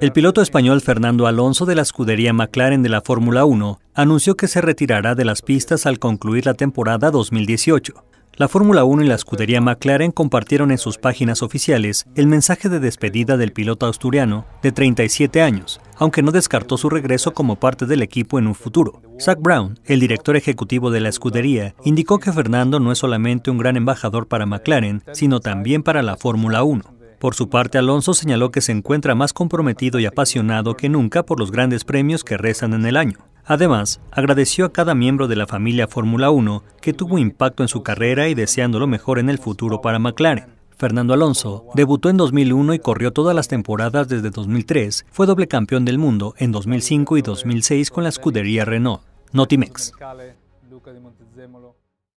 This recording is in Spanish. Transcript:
El piloto español Fernando Alonso de la escudería McLaren de la Fórmula 1 anunció que se retirará de las pistas al concluir la temporada 2018. La Fórmula 1 y la escudería McLaren compartieron en sus páginas oficiales el mensaje de despedida del piloto asturiano de 37 años, aunque no descartó su regreso como parte del equipo en un futuro. Zach Brown, el director ejecutivo de la escudería, indicó que Fernando no es solamente un gran embajador para McLaren, sino también para la Fórmula 1. Por su parte, Alonso señaló que se encuentra más comprometido y apasionado que nunca por los grandes premios que rezan en el año. Además, agradeció a cada miembro de la familia Fórmula 1 que tuvo impacto en su carrera y deseando lo mejor en el futuro para McLaren. Fernando Alonso debutó en 2001 y corrió todas las temporadas desde 2003. Fue doble campeón del mundo en 2005 y 2006 con la escudería Renault. Notimex.